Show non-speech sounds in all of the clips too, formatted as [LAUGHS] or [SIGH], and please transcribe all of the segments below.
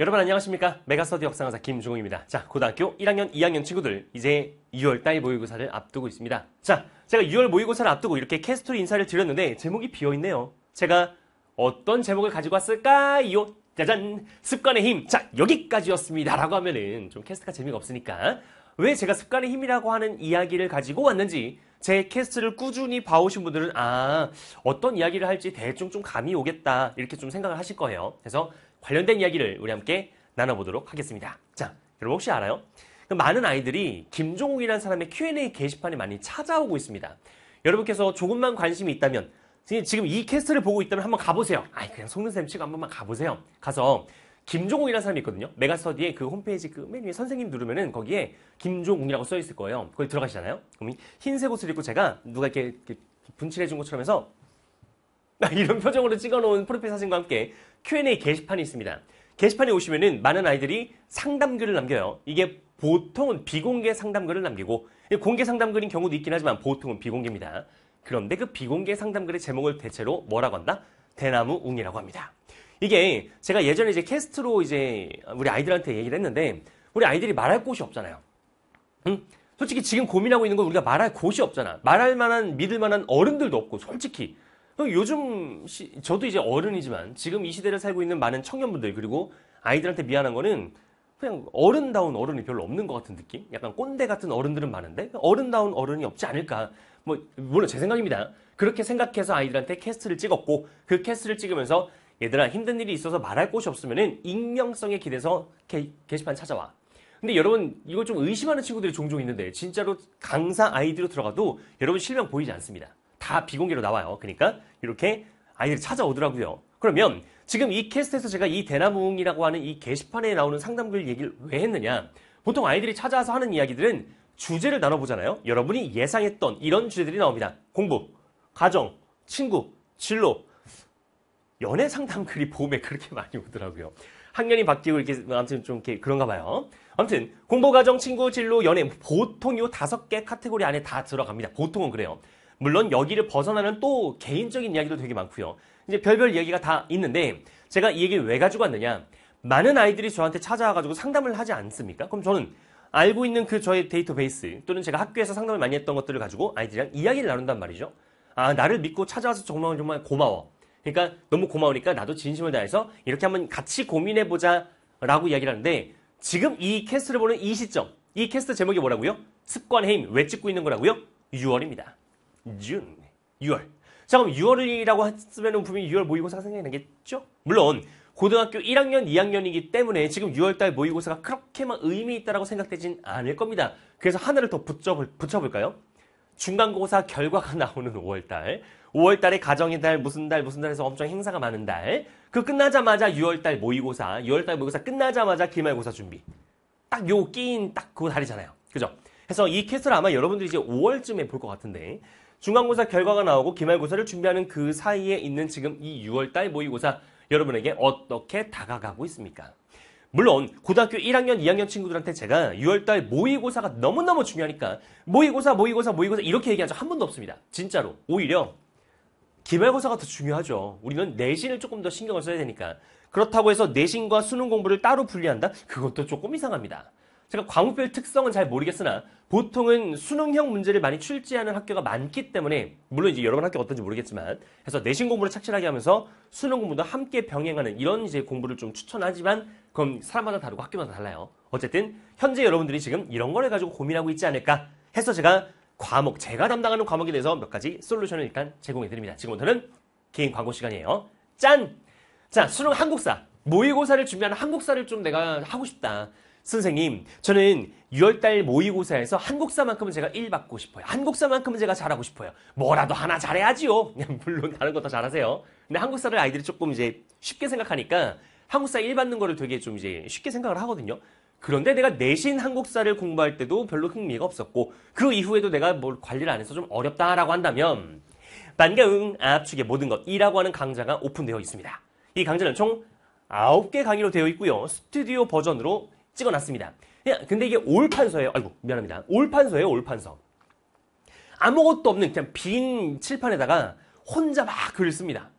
여러분 안녕하십니까? 메가서드 역사강사 김중욱입니다 자, 고등학교 1학년, 2학년 친구들 이제 2월달 모의고사를 앞두고 있습니다. 자, 제가 2월 모의고사를 앞두고 이렇게 캐스트로 인사를 드렸는데 제목이 비어있네요. 제가 어떤 제목을 가지고 왔을까요? 짜잔! 습관의 힘! 자, 여기까지였습니다. 라고 하면은 좀 캐스트가 재미가 없으니까 왜 제가 습관의 힘이라고 하는 이야기를 가지고 왔는지 제 캐스트를 꾸준히 봐오신 분들은 아 어떤 이야기를 할지 대충 좀 감이 오겠다 이렇게 좀 생각을 하실 거예요. 그래서 관련된 이야기를 우리 함께 나눠보도록 하겠습니다. 자, 여러분 혹시 알아요? 그 많은 아이들이 김종욱이라는 사람의 Q&A 게시판에 많이 찾아오고 있습니다. 여러분께서 조금만 관심이 있다면 지금 이 캐스트를 보고 있다면 한번 가보세요. 아이 그냥 속는셈 치고 한번만 가보세요. 가서 김종욱이라는 사람이 있거든요. 메가스터디의 그 홈페이지 그 맨 위에 선생님 누르면은 거기에 김종욱이라고 써 있을 거예요. 거기 들어가시잖아요. 그러 흰색 옷을 입고 제가 누가 이렇게, 이렇게 분칠해 준 것처럼 해서 아, 이런 표정으로 찍어놓은 프로필 사진과 함께 Q&A 게시판이 있습니다. 게시판에 오시면은 많은 아이들이 상담글을 남겨요. 이게 보통은 비공개 상담글을 남기고 공개 상담글인 경우도 있긴 하지만 보통은 비공개입니다. 그런데 그 비공개 상담글의 제목을 대체로 뭐라고 한다? 대나무 웅이라고 합니다. 이게 제가 예전에 이제 캐스트로 이제 우리 아이들한테 얘기를 했는데 우리 아이들이 말할 곳이 없잖아요. 응? 솔직히 지금 고민하고 있는 건 우리가 말할 곳이 없잖아. 말할 만한 믿을 만한 어른들도 없고 솔직히 요즘 시, 저도 이제 어른이지만 지금 이 시대를 살고 있는 많은 청년분들 그리고 아이들한테 미안한 거는 그냥 어른다운 어른이 별로 없는 것 같은 느낌? 약간 꼰대 같은 어른들은 많은데 어른다운 어른이 없지 않을까? 뭐 물론 제 생각입니다. 그렇게 생각해서 아이들한테 캐스트를 찍었고 그 캐스트를 찍으면서 얘들아 힘든 일이 있어서 말할 곳이 없으면은 익명성에 기대서 게, 게시판 찾아와. 근데 여러분 이걸 좀 의심하는 친구들이 종종 있는데 진짜로 강사 아이디로 들어가도 여러분 실명 보이지 않습니다. 다 비공개로 나와요. 그러니까 이렇게 아이들이 찾아오더라고요. 그러면 지금 이 캐스트에서 제가 이 대나무웅이라고 하는 이 게시판에 나오는 상담글 얘기를 왜 했느냐? 보통 아이들이 찾아와서 하는 이야기들은 주제를 나눠보잖아요. 여러분이 예상했던 이런 주제들이 나옵니다. 공부, 가정, 친구, 진로, 연애 상담글이 봄에 그렇게 많이 오더라고요. 학년이 바뀌고 이렇게 아무튼 좀 이렇게 그런가 봐요. 아무튼 공부, 가정, 친구, 진로, 연애 보통 요 다섯 개 카테고리 안에 다 들어갑니다. 보통은 그래요. 물론 여기를 벗어나는 또 개인적인 이야기도 되게 많고요. 이제 별별 이야기가 다 있는데 제가 이 얘기를 왜 가지고 왔느냐? 많은 아이들이 저한테 찾아와가지고 상담을 하지 않습니까? 그럼 저는 알고 있는 그 저의 데이터베이스 또는 제가 학교에서 상담을 많이 했던 것들을 가지고 아이들이랑 이야기를 나눈단 말이죠. 아 나를 믿고 찾아와서 정말 정말 고마워. 그러니까 너무 고마우니까 나도 진심을 다해서 이렇게 한번 같이 고민해 보자라고 이야기를 하는데 지금 이 캐스트를 보는 이 시점, 이 캐스트 제목이 뭐라고요? 습관 의힘 왜 찍고 있는 거라고요? 6월입니다. June, 6월. 자 그럼 6월이라고 했으면 분명히 6월 모의고사가 생각 나겠죠? 물론 고등학교 1학년, 2학년이기 때문에 지금 6월달 모의고사가 그렇게만 의미 있다고 생각되진 않을 겁니다. 그래서 하나를 더 붙여볼, 붙여볼까요? 중간고사 결과가 [LAUGHS] 나오는 5월달, 5월달에 가정의 달, 무슨 달, 무슨 달에서 엄청 행사가 많은 달, 그 끝나자마자 6월달 모의고사, 6월달 모의고사 끝나자마자 기말고사 준비. 딱 요 끼인 딱 그 달이잖아요. 그죠? 그래서 이 캐스를 아마 여러분들이 이제 5월쯤에 볼 것 같은데 중간고사 결과가 나오고 기말고사를 준비하는 그 사이에 있는 지금 이 6월달 모의고사 여러분에게 어떻게 다가가고 있습니까? 물론 고등학교 1학년, 2학년 친구들한테 제가 6월달 모의고사가 너무너무 중요하니까 모의고사, 모의고사, 모의고사 이렇게 얘기한 적 한 번도 없습니다. 진짜로. 오히려 기말고사가 더 중요하죠. 우리는 내신을 조금 더 신경을 써야 되니까. 그렇다고 해서 내신과 수능 공부를 따로 분리한다? 그것도 조금 이상합니다. 제가 과목별 특성은 잘 모르겠으나 보통은 수능형 문제를 많이 출제하는 학교가 많기 때문에 물론 이제 여러분 학교 어떤지 모르겠지만 해서 내신 공부를 착실하게 하면서 수능 공부도 함께 병행하는 이런 이제 공부를 좀 추천하지만 그건 사람마다 다르고 학교마다 달라요. 어쨌든 현재 여러분들이 지금 이런 걸를 가지고 고민하고 있지 않을까 해서 제가 과목 제가 담당하는 과목에 대해서 몇 가지 솔루션을 일단 제공해 드립니다. 지금부터는 개인 광고 시간이에요. 짠! 자, 수능 한국사 모의고사를 준비하는 한국사를 좀 내가 하고 싶다. 선생님, 저는 6월달 모의고사에서 한국사만큼은 제가 1 받고 싶어요. 한국사만큼은 제가 잘하고 싶어요. 뭐라도 하나 잘해야지요. 물론 다른 거더 잘하세요. 근데 한국사를 아이들이 조금 이제 쉽게 생각하니까 한국사 1 받는 거를 되게 좀 이제 쉽게 생각을 하거든요. 그런데 내가 내신 한국사를 공부할 때도 별로 흥미가 없었고 그 이후에도 내가 뭘 관리를 안 해서 좀 어렵다라고 한다면 반가응 압축의 모든 것이라고 하는 강좌가 오픈되어 있습니다. 이 강좌는 총 9개 강의로 되어 있고요. 스튜디오 버전으로 찍어놨습니다. 근데 이게 올판서예요. 아이고 미안합니다. 올판서예요. 올판서. 아무것도 없는 그냥 빈 칠판에다가 혼자 막 글을 씁니다.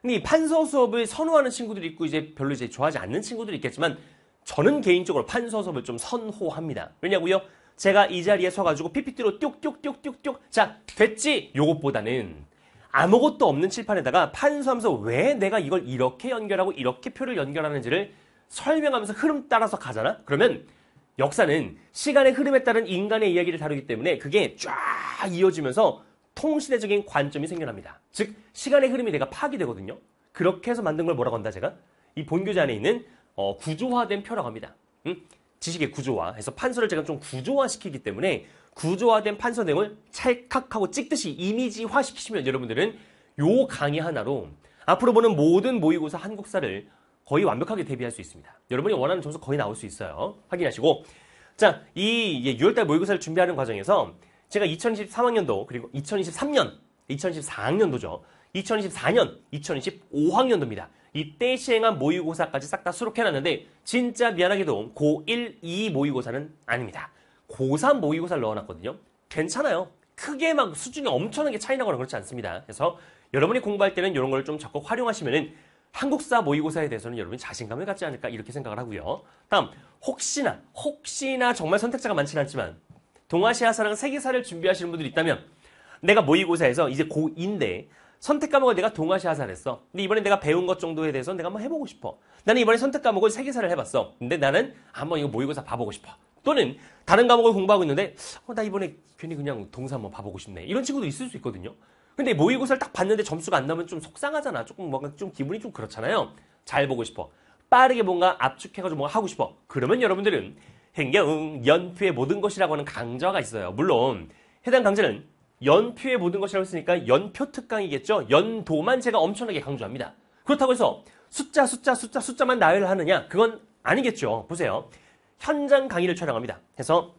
근데 이 판서 수업을 선호하는 친구들이 있고 이제 별로 이제 좋아하지 않는 친구들이 있겠지만 저는 개인적으로 판서 수업을 좀 선호합니다. 왜냐고요? 제가 이 자리에 서가지고 PPT로 뚝뚝뚝뚝뚝 자 됐지 요것보다는 아무것도 없는 칠판에다가 판서하면서 왜 내가 이걸 이렇게 연결하고 이렇게 표를 연결하는지를 설명하면서 흐름 따라서 가잖아? 그러면 역사는 시간의 흐름에 따른 인간의 이야기를 다루기 때문에 그게 쫙 이어지면서 통시대적인 관점이 생겨납니다. 즉, 시간의 흐름이 내가 파악이 되거든요. 그렇게 해서 만든 걸 뭐라고 한다, 제가? 이 본교재 안에 있는 어, 구조화된 표라고 합니다. 음? 지식의 구조화. 해서 판서를 제가 좀 구조화시키기 때문에 구조화된 판서 내용을 찰칵하고 찍듯이 이미지화시키시면 여러분들은 요 강의 하나로 앞으로 보는 모든 모의고사 한국사를 거의 완벽하게 대비할 수 있습니다. 여러분이 원하는 점수 거의 나올 수 있어요. 확인하시고 자, 이 6월달 모의고사를 준비하는 과정에서 제가 2023학년도 그리고 2023년, 2024학년도죠. 2024년, 2025학년도입니다. 이때 시행한 모의고사까지 싹 다 수록해놨는데 진짜 미안하게도 고1, 2 모의고사는 아닙니다. 고3 모의고사를 넣어놨거든요. 괜찮아요. 크게 막 수준이 엄청나게 차이 나거나 그렇지 않습니다. 그래서 여러분이 공부할 때는 이런 걸 좀 자꾸 활용하시면은 한국사 모의고사에 대해서는 여러분이 자신감을 갖지 않을까 이렇게 생각을 하고요. 다음 혹시나 혹시나 정말 선택자가 많진 않지만 동아시아사랑 세계사를 준비하시는 분들이 있다면 내가 모의고사에서 이제 고2인데 선택 과목을 내가 동아시아사를 했어. 근데 이번에 내가 배운 것 정도에 대해서 내가 한번 해보고 싶어. 나는 이번에 선택 과목을 세계사를 해봤어. 근데 나는 한번 이거 모의고사 봐보고 싶어. 또는 다른 과목을 공부하고 있는데 어, 나 이번에 괜히 그냥 동사 한번 봐보고 싶네. 이런 친구도 있을 수 있거든요. 근데 모의고사를 딱 봤는데 점수가 안 나면 오좀 속상하잖아. 조금 뭔가 좀 기분이 좀 그렇잖아요. 잘 보고 싶어. 빠르게 뭔가 압축해가지고 뭔가 하고 싶어. 그러면 여러분들은 행경, 연표의 모든 것이라고 하는 강좌가 있어요. 물론 해당 강좌는 연표의 모든 것이라고 했으니까 연표 특강이겠죠. 연도만 제가 엄청나게 강조합니다. 그렇다고 해서 숫자, 숫자, 숫자, 숫자만 나열을 하느냐? 그건 아니겠죠. 보세요. 현장 강의를 촬영합니다. 해서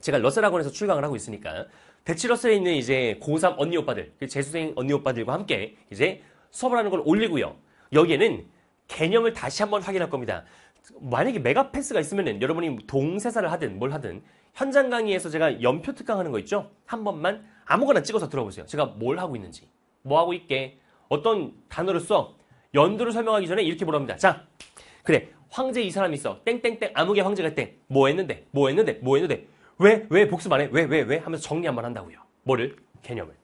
제가 러셀학원에서 출강을 하고 있으니까 배치러스에 있는 이제 고3 언니 오빠들, 그 재수생 언니 오빠들과 함께 이제 수업을 하는 걸 올리고요. 여기에는 개념을 다시 한번 확인할 겁니다. 만약에 메가패스가 있으면은 여러분이 동세사를 하든 뭘 하든 현장 강의에서 제가 연표 특강 하는 거 있죠? 한 번만 아무거나 찍어서 들어보세요. 제가 뭘 하고 있는지, 뭐 하고 있게, 어떤 단어를 써, 연도를 설명하기 전에 이렇게 물어봅니다. 자, 그래, 황제 이 사람이 있어. 땡땡땡, 아무개 황제갈 땡. 뭐 했는데, 뭐 했는데, 뭐 했는데. 왜, 왜 복습 안 해? 왜, 왜, 왜? 하면서 정리 한 번 한다고요. 뭐를? 개념을.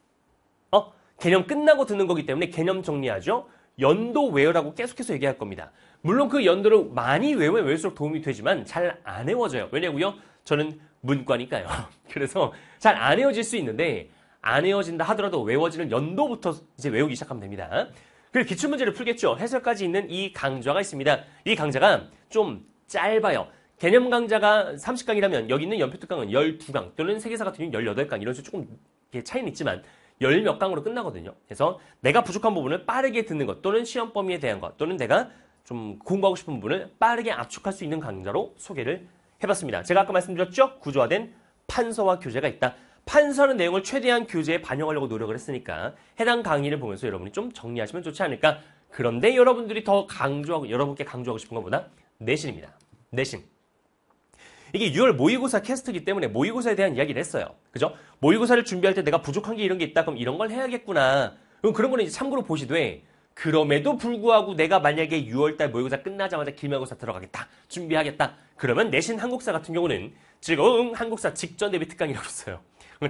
어? 개념 끝나고 듣는 거기 때문에 개념 정리하죠. 연도 외우라고 계속해서 얘기할 겁니다. 물론 그 연도를 많이 외우면 외울수록 도움이 되지만 잘 안 외워져요. 왜냐고요? 저는 문과니까요. [LAUGHS] 그래서 잘 안 외워질 수 있는데 안 외워진다 하더라도 외워지는 연도부터 이제 외우기 시작하면 됩니다. 그리고 기출문제를 풀겠죠. 해설까지 있는 이 강좌가 있습니다. 이 강좌가 좀 짧아요. 개념 강좌가 30강이라면 여기 있는 연필 특강은 12강 또는 세계사 같은 경우는 18강 이런 식으로 조금 차이는 있지만 열몇 강으로 끝나거든요. 그래서 내가 부족한 부분을 빠르게 듣는 것 또는 시험 범위에 대한 것 또는 내가 좀 공부하고 싶은 부분을 빠르게 압축할 수 있는 강좌로 소개를 해봤습니다. 제가 아까 말씀드렸죠? 구조화된 판서와 교재가 있다. 판서는 내용을 최대한 교재에 반영하려고 노력을 했으니까 해당 강의를 보면서 여러분이 좀 정리하시면 좋지 않을까. 그런데 여러분들이 더 강조하고 여러분께 강조하고 싶은 것보다 내신입니다. 내신. 이게 6월 모의고사 캐스트기 때문에 모의고사에 대한 이야기를 했어요. 그죠? 모의고사를 준비할 때 내가 부족한 게 이런 게 있다. 그럼 이런 걸 해야겠구나. 그럼 그런 거는 이제 참고로 보시되 그럼에도 불구하고 내가 만약에 6월달 모의고사 끝나자마자 기말고사 들어가겠다. 준비하겠다. 그러면 내신 한국사 같은 경우는 즐거운 한국사 직전 대비 특강이라고 했어요.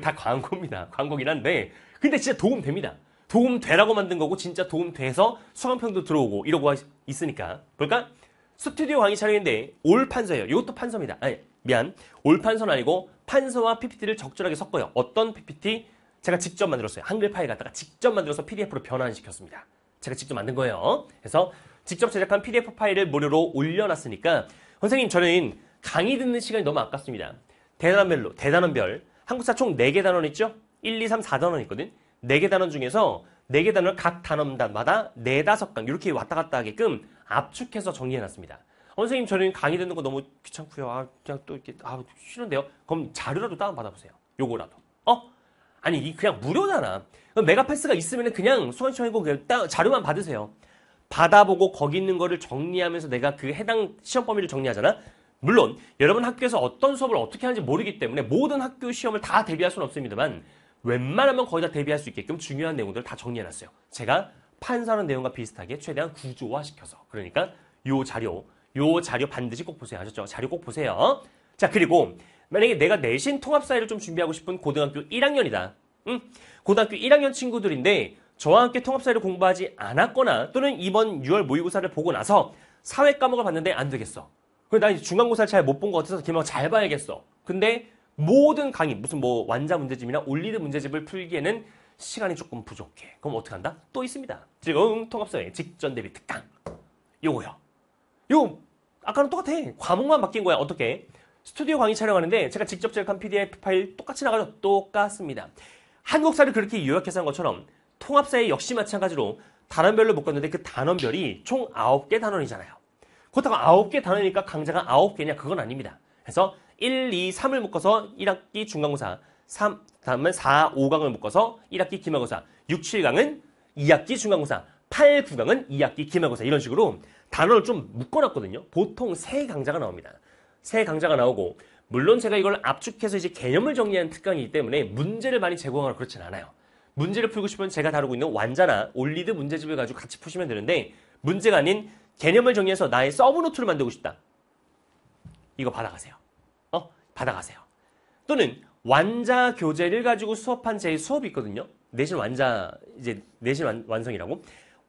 다 광고입니다. 광고긴 한데 근데 진짜 도움 됩니다. 도움 되라고 만든 거고 진짜 도움 돼서 수강평도 들어오고 이러고 있으니까 볼까? 그러니까 스튜디오 강의 촬영인데 올 판서예요. 이것도 판서입니다. 아니, 미안. 올판선 아니고 판서와 PPT를 적절하게 섞어요. 어떤 PPT? 제가 직접 만들었어요. 한글 파일 갖다가 직접 만들어서 PDF로 변환시켰습니다. 제가 직접 만든 거예요. 그래서 직접 제작한 PDF 파일을 무료로 올려놨으니까 선생님 저는 강의 듣는 시간이 너무 아깝습니다. 대단원 별로, 대단원 별. 한국사 총 4개 단원 있죠? 1, 2, 3, 4단원 있거든? 4개 단원 중에서 4개 단원 각 단원마다 4, 5강 이렇게 왔다 갔다 하게끔 압축해서 정리해놨습니다. 선생님 저는 강의 듣는 거 너무 귀찮고요. 아, 그냥 또 이렇게 아 싫은데요. 그럼 자료라도 다운 받아보세요. 요거라도. 어? 아니 이 그냥 무료잖아. 그럼 메가패스가 있으면 그냥 수강신청이고 그냥 따, 자료만 받으세요. 받아보고 거기 있는 거를 정리하면서 내가 그 해당 시험 범위를 정리하잖아. 물론 여러분 학교에서 어떤 수업을 어떻게 하는지 모르기 때문에 모든 학교 시험을 다 대비할 수는 없습니다만 웬만하면 거의 다 대비할 수 있게끔 중요한 내용들을 다 정리해놨어요. 제가 판사하는 내용과 비슷하게 최대한 구조화시켜서 그러니까 요 자료 요 자료 반드시 꼭 보세요. 아셨죠? 자료 꼭 보세요. 자, 그리고 만약에 내가 내신 통합 사회를 좀 준비하고 싶은 고등학교 1학년이다. 음, 고등학교 1학년 친구들인데 저와 함께 통합 사회를 공부하지 않았거나 또는 이번 6월 모의고사를 보고 나서 사회 과목을 봤는데 안 되겠어. 그리고나 중간고사를 잘 못 본 것 같아서 기말 잘 봐야겠어. 근데 모든 강의, 무슨 뭐 완자 문제집이나 올리드 문제집을 풀기에는 시간이 조금 부족해. 그럼 어떻게 한다? 또 있습니다. 즐거 통합사회 직전 대비 특강. 요거요. 요 아까랑 똑같아. 과목만 바뀐 거야. 어떻게? 스튜디오 강의 촬영하는데 제가 직접 제작한 PDF 파일 똑같이 나가죠. 똑같습니다. 한국사를 그렇게 요약해서 한 것처럼 통합사에 역시 마찬가지로 단원별로 묶었는데 그 단원별이 총 9개 단원이잖아요. 그렇다고 9개 단원이니까 강좌가 9개냐? 그건 아닙니다. 그래서 1, 2, 3을 묶어서 1학기 중간고사, 3, 다음은 4, 5강을 묶어서 1학기 기말고사, 6, 7강은 2학기 중간고사, 8, 9강은 2학기 기말고사 이런 식으로 단어를 좀 묶어놨거든요. 보통 세 강자가 나옵니다. 세 강자가 나오고 물론 제가 이걸 압축해서 이제 개념을 정리한 특강이기 때문에 문제를 많이 제공하거나 그렇진 않아요. 문제를 풀고 싶으면 제가 다루고 있는 완자나 올리드 문제집을 가지고 같이 푸시면 되는데 문제가 아닌 개념을 정리해서 나의 서브노트를 만들고 싶다. 이거 받아가세요. 어? 받아가세요. 또는 완자 교재를 가지고 수업한 제 수업이 있거든요. 내신 완자 이제 내신 완성이라고.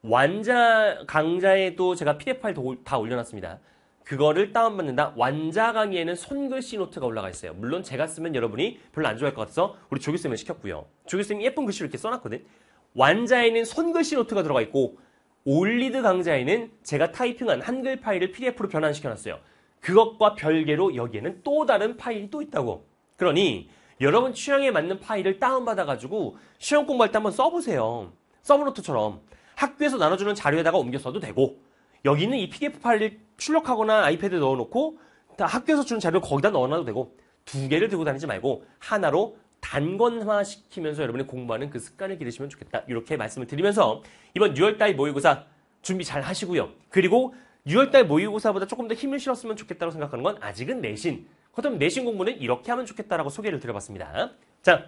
완자 강좌에 도 제가 PDF 파일 다 올려놨습니다. 그거를 다운받는다. 완자 강의에는 손글씨 노트가 올라가 있어요. 물론 제가 쓰면 여러분이 별로 안 좋아할 것 같아서 우리 조교쌤을 시켰고요. 조교쌤이 예쁜 글씨로 이렇게 써놨거든. 완자에는 손글씨 노트가 들어가 있고 올리드 강좌에는 제가 타이핑한 한글 파일을 PDF로 변환시켜놨어요. 그것과 별개로 여기에는 또 다른 파일이 또 있다고. 그러니 여러분 취향에 맞는 파일을 다운받아가지고 시험 공부할 때 한번 써보세요. 서브노트처럼. 학교에서 나눠주는 자료에다가 옮겨 써도 되고 여기 있는 이 PDF 파일 출력하거나 아이패드에 넣어놓고 다 학교에서 주는 자료 를 거기다 넣어놔도 되고 두 개를 들고 다니지 말고 하나로 단권화 시키면서 여러분이 공부하는 그 습관을 기르시면 좋겠다. 이렇게 말씀을 드리면서 이번 6월달 모의고사 준비 잘 하시고요. 그리고 6월달 모의고사보다 조금 더 힘을 실었으면 좋겠다고 생각하는 건 아직은 내신. 그렇다면 내신 공부는 이렇게 하면 좋겠다라고 소개를 드려봤습니다. 자,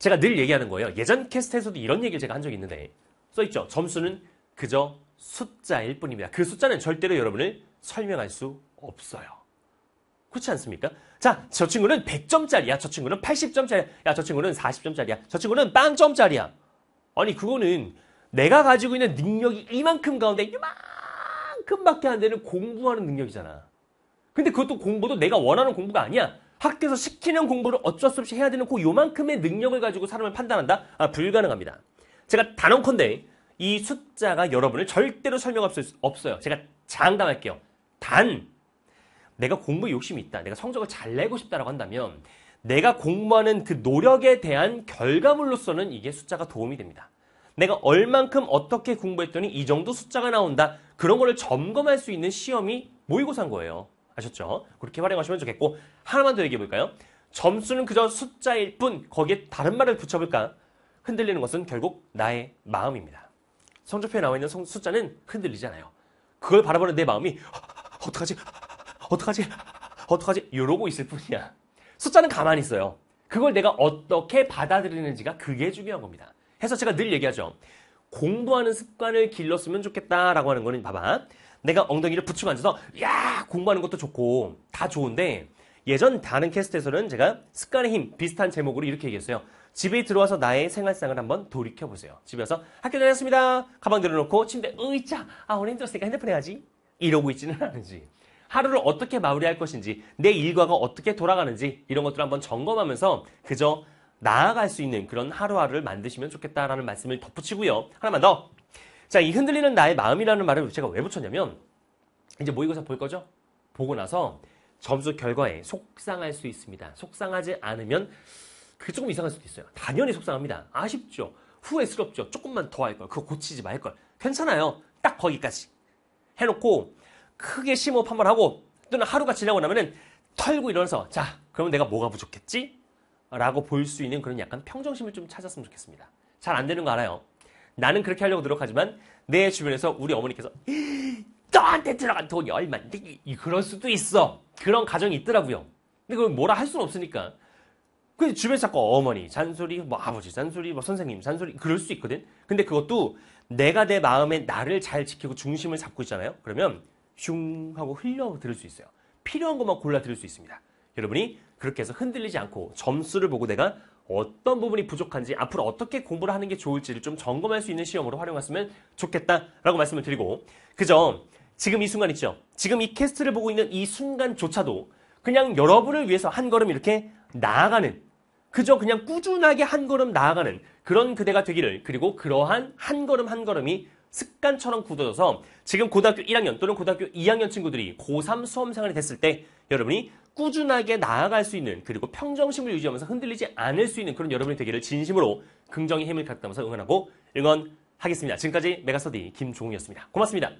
제가 늘 얘기하는 거예요. 예전 캐스트에서도 이런 얘기를 제가 한 적이 있는데 써있죠. 점수는 그저 숫자일 뿐입니다. 그 숫자는 절대로 여러분을 설명할 수 없어요. 그렇지 않습니까? 자, 저 친구는 100점짜리야. 저 친구는 80점짜리야. 야, 저 친구는 40점짜리야. 저 친구는 빵점짜리야. 아니, 그거는 내가 가지고 있는 능력이 이만큼 가운데 이만큼밖에 안 되는 공부하는 능력이잖아. 근데 그것도 공부도 내가 원하는 공부가 아니야. 학교에서 시키는 공부를 어쩔 수 없이 해야 되는 그 요만큼의 능력을 가지고 사람을 판단한다? 아, 불가능합니다. 제가 단언컨대 이 숫자가 여러분을 절대로 설명할 수 없어요. 제가 장담할게요. 단 내가 공부 욕심이 있다. 내가 성적을 잘 내고 싶다라고 한다면 내가 공부하는 그 노력에 대한 결과물로서는 이게 숫자가 도움이 됩니다. 내가 얼만큼 어떻게 공부했더니 이 정도 숫자가 나온다. 그런 거를 점검할 수 있는 시험이 모의고사인 거예요. 아셨죠? 그렇게 활용하시면 좋겠고 하나만 더 얘기해 볼까요? 점수는 그저 숫자일 뿐 거기에 다른 말을 붙여볼까? 흔들리는 것은 결국 나의 마음입니다. 성적표에 나와 있는 숫자는 흔들리잖아요 그걸 바라보는 내 마음이 [LAUGHS] 어떡하지? 어떡하지? 어떡하지? 이러고 있을 뿐이야. 숫자는 가만히 있어요. 그걸 내가 어떻게 받아들이는지가 그게 중요한 겁니다. 해서 제가 늘 얘기하죠. 공부하는 습관을 길렀으면 좋겠다라고 하는 거는 봐봐. 내가 엉덩이를 붙이고 앉아서 야 공부하는 것도 좋고 다 좋은데 예전 다른 캐스트에서는 제가 습관의 힘 비슷한 제목으로 이렇게 얘기했어요. 집에 들어와서 나의 생활상을 한번 돌이켜보세요. 집에 와서 학교 다녔습니다. 가방 들어놓고 침대 으이자아 오늘 힘들었으니까 핸드폰 해야지 이러고 있지는 않은지 하루를 어떻게 마무리할 것인지 내 일과가 어떻게 돌아가는지 이런 것들을 한번 점검하면서 그저 나아갈 수 있는 그런 하루하루를 만드시면 좋겠다라는 말씀을 덧붙이고요. 하나만 더. 자, 이 흔들리는 나의 마음이라는 말을 제가 왜 붙였냐면 이제 모의고사 볼 거죠? 보고 나서 점수 결과에 속상할 수 있습니다. 속상하지 않으면 그게 조금 이상할 수도 있어요. 당연히 속상합니다. 아쉽죠. 후회스럽죠. 조금만 더 할 걸. 그거 고치지 말 걸. 괜찮아요. 딱 거기까지. 해놓고 크게 심호흡 한번 하고 또는 하루가 지나고 나면은 털고 일어나서 자, 그러면 내가 뭐가 부족했지? 라고 볼 수 있는 그런 약간 평정심을 좀 찾았으면 좋겠습니다. 잘 안 되는 거 알아요. 나는 그렇게 하려고 노력하지만 내 주변에서 우리 어머니께서 너한테 들어간 돈이 얼마인데 이, 그럴 수도 있어. 그런 가정이 있더라고요. 근데 그걸 뭐라 할 수는 없으니까. 근데 그 주변에 자꾸 어머니 잔소리, 뭐 아버지 잔소리, 뭐 선생님 잔소리 그럴 수 있거든. 근데 그것도 내가 내 마음에 나를 잘 지키고 중심을 잡고 있잖아요. 그러면 슝 하고 흘려 들을 수 있어요. 필요한 것만 골라 들을 수 있습니다. 여러분이 그렇게 해서 흔들리지 않고 점수를 보고 내가 어떤 부분이 부족한지 앞으로 어떻게 공부를 하는 게 좋을지를 좀 점검할 수 있는 시험으로 활용했으면 좋겠다라고 말씀을 드리고 그점 지금 이 순간 있죠? 지금 이 캐스트를 보고 있는 이 순간조차도 그냥 여러분을 위해서 한 걸음 이렇게 나아가는 그저 그냥 꾸준하게 한 걸음 나아가는 그런 그대가 되기를 그리고 그러한 한 걸음 한 걸음이 습관처럼 굳어져서 지금 고등학교 1학년 또는 고등학교 2학년 친구들이 고3 수험생활이 됐을 때 여러분이 꾸준하게 나아갈 수 있는 그리고 평정심을 유지하면서 흔들리지 않을 수 있는 그런 여러분이 되기를 진심으로 긍정의 힘을 갖다면서 응원하고 응원하겠습니다. 지금까지 메가서디 김종욱이었습니다. 고맙습니다.